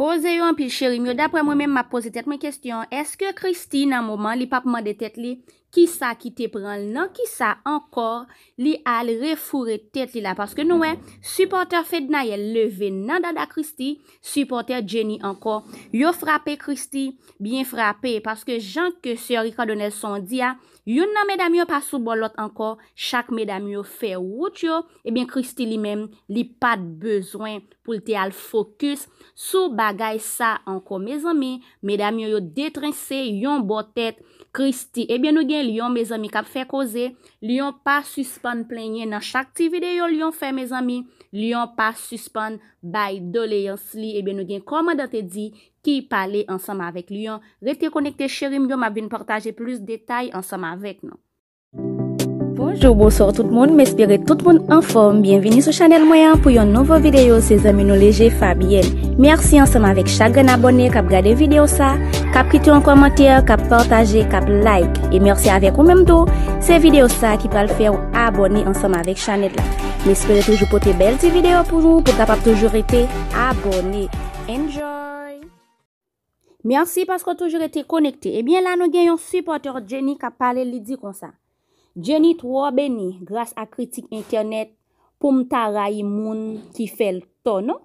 Poze yo an pi cheri myo, dapre mwen men ma pose tet men kestyon, eske Kristi nan mouman li pa pouman de tet li? ki sa ki te pran nan, ki sa ankor li al refoure tet li la, paske nou e, supporter Fednay e leve nan dada Kristi supporter Jenny ankor yo frape Kristi, bien frape paske jan ke seor ikadonel son di ya, yon nan medam yo pa sou bolot ankor, chak medam yo fe wout yo, e ben Kristi li men, li pat bezwen pou te al fokus sou bagay sa ankor, me zan mi medam yo yo detrense yon botet Kristi, e ben nou gen Lyon me zami kap fe koze Lyon pa suspon plenye nan chak ti videyo Lyon fe me zami Lyon pa suspon bay dole yansli Ebe eh nou gen koman da te di Ki pale ansama avek Lyon rete konekte cherem yo Mabine portaje plus detay ansama avek Bonjour, bonsoir tout moun, m'espere tout moun en forme, bienveni sou chanel mwen, pou yon nouvo video se zaminou leje Fabienne. Mersi anseman vek chak gen abone, kap gade video sa, kap kitu an komantir, kap partaje, kap like. E mersi avek ou menmdo, se video sa ki pal fe ou abone anseman vek chanel la. M'espere toujou pou te bel ti video pou jou, pou kap ap toujou rete abone. Enjoy! Mersi pasko toujou rete konekte, e eh bien la nou gen yon supporter Jenny kap pale li di kon sa. Djeni trobe ni, grasa kritik internet pou mta rayi moun ki fel tono.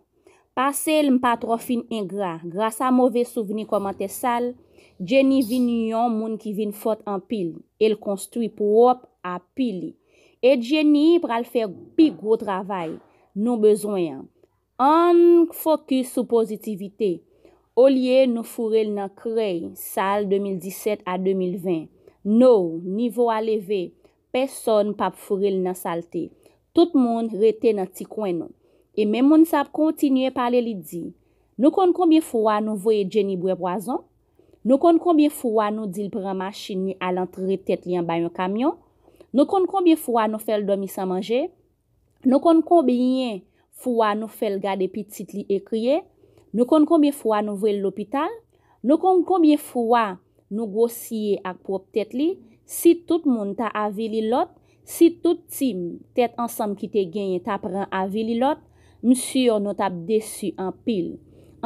Pase l mpa trofin ingra, grasa mouve souveni komante sal, djeni vin yon moun ki vin fot an pil, el konstri pou wop apili. Et djeni pral fer pi gro travay, nou bezoyan. An fokus sou pozitivite, olye nou furel nan krey sal 2017 a 2020. Nou, nivou a leve, peson pa pou furel nan salte. Tout moun rete nan ti kwenon. E men moun sap kontinye pale li di. Nou konn konbye fwa nou vwe jenibwe boazan? Nou konn konbye fwa nou dil pran machin ni alantre tet li an bayon kamyon? Nou konn konbye fwa nou fel domi san manje? Nou konn konbye fwa nou fel gade pitit li ekriye? Nou konn konbye fwa nou vwe lopital? Nou konn konbye fwa nou Nou gwo siye ak pwop tet li, si tout moun ta avili lot, si tout tim tet ansam ki te genye tapran avili lot, msiyon nou tap desu an pil.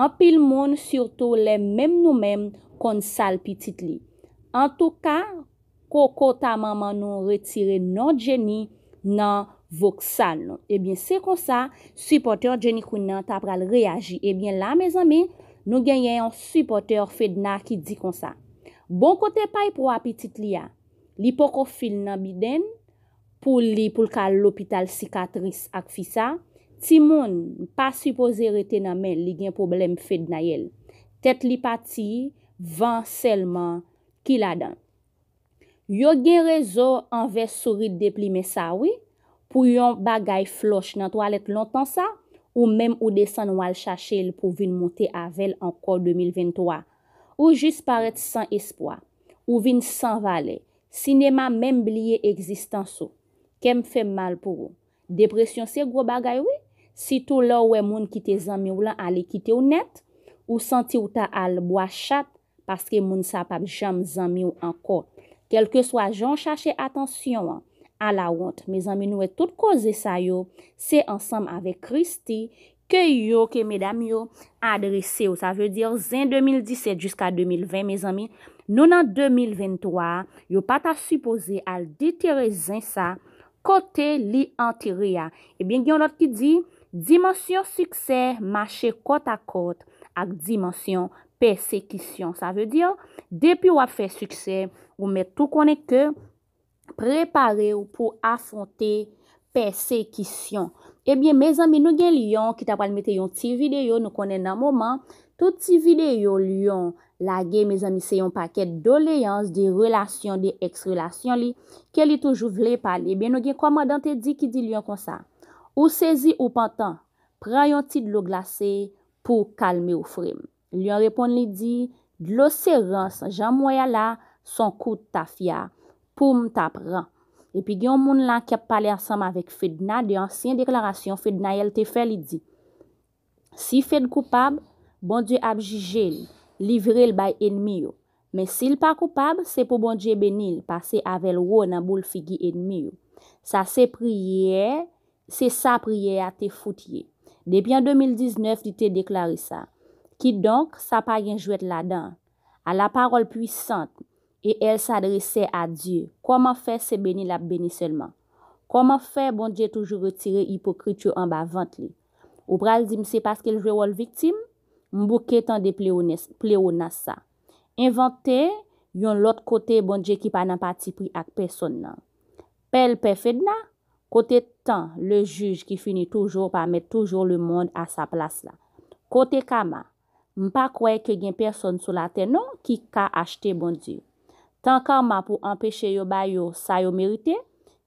An pil moun, surtout le mem nou mem kon sal pitit li. An tou ka, koko ta maman nou retire nou eh jeni nan vok sal nou. Ebyen se kon sa, supporter jeni kwen nan tapran reagi. Ebyen la me zami, nou genye yon supporter fedna ki di kon sa. Bon kote pay e pou apitit li ya, li pokofil nan biden pou li pou lkal lopital sikatris ak fisa, ti moun pa supose rete nan men li gen problem fed nan yel. Tet li pati, van selman ki la dan. Yo gen rezo anve sorit deplime sa we pou yon bagay floch nan toalet lontan sa ou menm ou desan wal chache l pou vin monte avel anko 2023. Ou jis paret san espwa. Ou vin san vale. Sinema menm blye egzistansou. Kem fe mal pou ou. Depresyon se gro bagay ou. Si tou la ou e moun kite zami ou lan ale kite ou net. Ou santi ou ta al bwa chat. Paske moun sapap jam zami ou anko. Kelke swa joun chache atensyon an. A la wont. Me zami nou e tout koze sayo. Se ansam ave Kristi. ke yo ke medam yo adrese ou. Sa ve diyo, zen 2017 jiska 2020, me zanmi, nou nan 2023, yo pata supose al ditire zen sa kote li anteria. E eh ben, gen yon lot ki di, dimensyon suksè, mache kote a kote, ak dimensyon persekisyon. Sa ve diyo, depi ou ap fè suksè, ou met tou konen ke prepare ou pou afonte persekisyon Ebyen, mez ami, nou gen lyon ki ta palmete yon ti videyo nou konen nan mouman. Tout ti videyo lyon la gen mez ami se yon paket doleyans de relasyon, de eksrelasyon li ke li toujou vle pal. Ebyen, nou gen kwa mandante di ki di lyon kon sa. Ou sezi ou pantan, pran yon ti dlo glase pou kalme ou frem. Lyon repon li di, dlo serans jan mwaya la son kout ta fya pou mta pran. Epi gen yon moun lan ki ap pale asanm avek fedna de ansyen deklarasyon fedna yel te fel li di. Si fed koupab, bon die abjijel, livre l bay enmi yo. Men si l pa koupab, se pou bon die benil, pase avel wou nan bou l figi enmi yo. Sa se priye, se sa priye a te foutye. Depi an 2019, di te deklari sa. Ki donk, sa pa gen jwet la dan. A la parol pwisante. Bon e el bon sa adrese a Diyo, koman fe se beni la beni selman? Koman fe bon Diyo toujou retire hipokrityo an ba vant li? Ou pral di mse paske l vrewol viktim? Mbouke tan de ple ou nasa. Invante, yon lot kote bon Diyo ki pa nan pati pri ak person nan. Pel pe fedna, kote tan le juj ki fini toujou pa met toujou le moun a sa plas la. Kote kama, mpa kwe ke gen person sou la tenon ki ka achte bon Diyo. Lankanman pou empeshe yo bay yo sa yo merite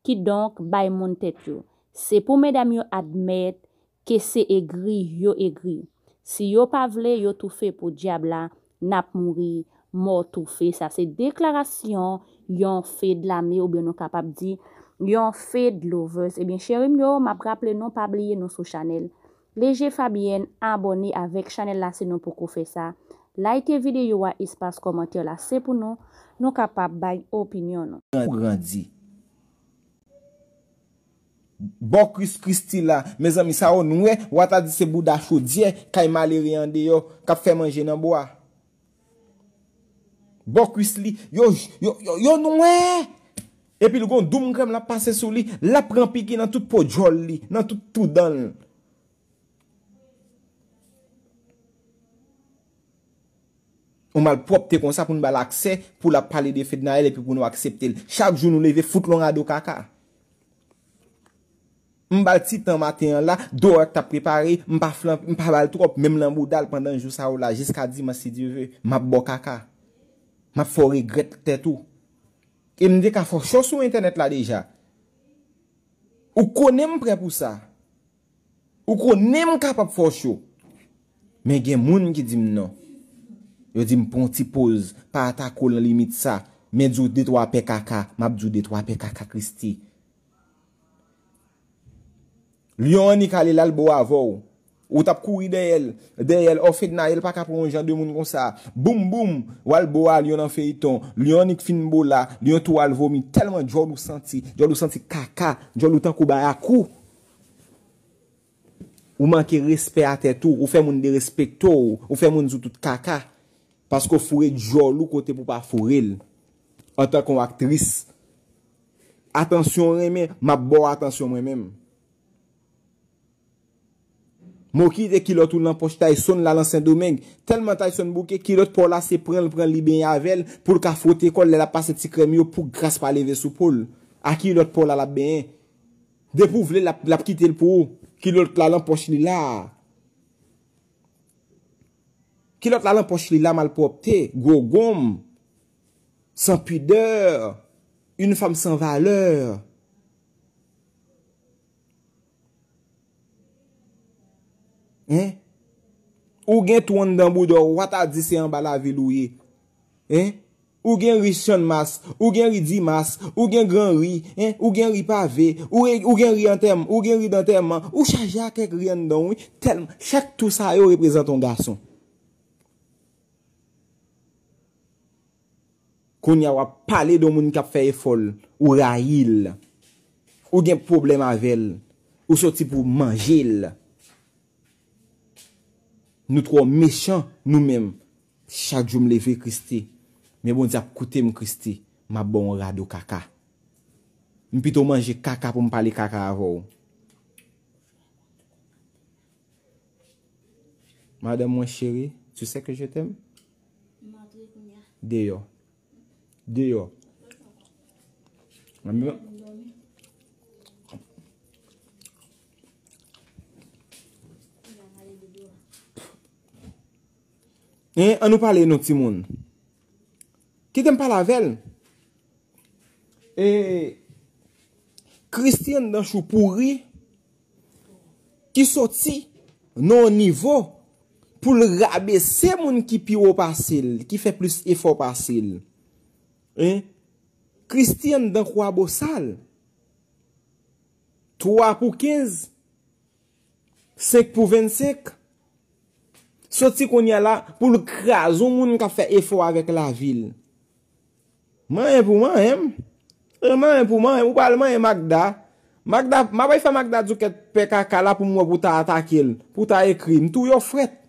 ki donk bay moun tet yo. Se pou medam yo admit ke se egri yo egri. Si yo pavle yo toufe pou diabla nap mouri, mou toufe. Sa se deklarasyon yon fe d'lame ou byo nou kapap di. Yon fe d'lovez. Ebyen eh cherem yo map raple nou pabliye nou sou chanel. Leje Fabienne aboni avek chanel la se nou pou kou fe sa. La ite videyo wa ispas komantyo la sepoun nou, nou kapap bay opinyon nou. Nan grandi, bokwis kristi la, meza misa ou noue, watadise bouda chodye, kay maleri ande yo, kap fe manje nan bo a. Bokwis li, yo noue, epi lukon doun krem la pase sou li, la pranpiki nan tout pojol li, nan tout tout dan li. Ou mal prop te konsa pou nou bal akse pou la pale de fed nan el epi pou nou akseptel. Chak jou nou leve foute lon rado kaka. M bal ti tan maten la, do ek ta prepare, m pa flan, m pa bal trop, mem lan bou dal pandan jou sa ou la, jiska di ma si di ve, ma bo kaka. Ma fo regret te tou. E m de ka fosho sou internet la deja. Ou konen m pre pou sa. Ou konen m kapap fosho. Men gen moun m ki di m nou. Yo di mponti poz, pa ata kolan limit sa, me djou detwa pe kaka, map djou detwa pe kaka kristi. Lyon anik ale lalbo avou, ou tap kouri deyel, deyel ofed na el pakap ronjan, dey moun kon sa, boum boum, walbo al, lyon an feyiton, lyon anik finmbo la, lyon tou al vomi, telman djou lousanti, djou lousanti kaka, djou lousanti kou bayakou, ou manke respet ate tou, ou fe moun de respet tou, ou fe moun zoutout kaka, Pasko fure djolou kote pou pa furel. An tan kon ak tris. Atensyon reme, mabou atensyon reme. Mou ki te kilot ou nan poch Tyson la lan Saint-Domingue. Telman Tyson bouke kilot pou la se pren li ben yavel. Poul ka fote kol le la paset si krem yo pou grasp aleve sou poul. A kilot pou la la ben. Depou vle la pkite l pou. Kilot la lan poch li la. Kilot la lan poch li la malpopte, go gom, san pideur, yon fam san valeur. Ou gen toun dan boudor, wat adisyen bala vilouye. Ou gen rishon mas, ou gen ridi mas, ou gen gran ri, ou gen ri pavé, ou gen ri an tem, ou gen ri dan tem man, ou chajak ek rien dan wè, telm, chak tout sa yo reprezenton gason. kon yaw ap pale do moun kap feye fol, ou rayil, ou gen problem avel, ou soti pou manjil. Nou tro mechan nou men, chak djoum leve kristi, men bon zap kute m kristi, ma bon rado kaka. M pito manje kaka pou m pale kaka avou. Madame mwen cheri, tu se ke jete m? De yo. Diyo. Ami. E, eh, an nou pale nou ti moun. Ki tem pale avèl. E, eh, Kristine nan chou pouri, ki soti, nou nivou, pou l rabe, se moun ki piwou pasil, ki fe plus efo pasil. E, E? Hè, Kristian dan kwa bo sal. 3 pou 15. 5 pou 25. Sot si konye la pou l kras, ou moun ka fe efo avek la vil. Man yè e pou man yèm. E man yè e pou man yèm, ou pal man yè Magda. Magda, mabay fa Magda djouket peka kala pou mou pou ta atakil. Pou ta ekrim, tou yo fret.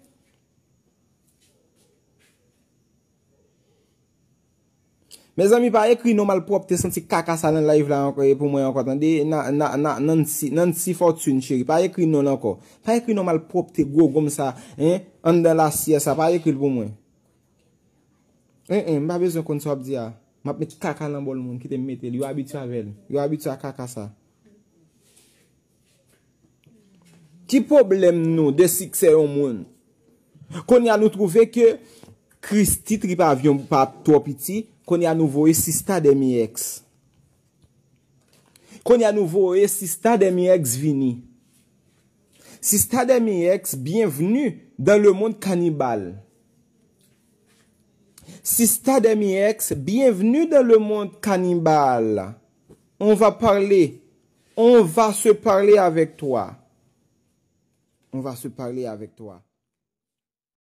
Me zami pa ekri nou malprop te senti kaka sa nan live la anko e pou mwen ankotan. De nan si fotoun cheri. Pa ekri nou nan anko. Pa ekri nou malprop te go gom sa. E, an dan la siye sa. Pa ekri pou mwen. E, e, mba bezon kon sop di ya. Map met kaka nan bol moun ki te metel. Yo abitua vel. Yo abitua kaka sa. Ki problem nou de sikse yon moun? Kon ya nou trove ke kristi tri pa avyon pa topi ti. Qu'on nouveau nou sista demi ex Qu'on Si Stade sista demi ex vini. Sista demi ex bienvenue dans le monde cannibale. Sista demi ex bienvenue dans le monde cannibale. On va parler, on va se parler avec toi. On va se parler avec toi.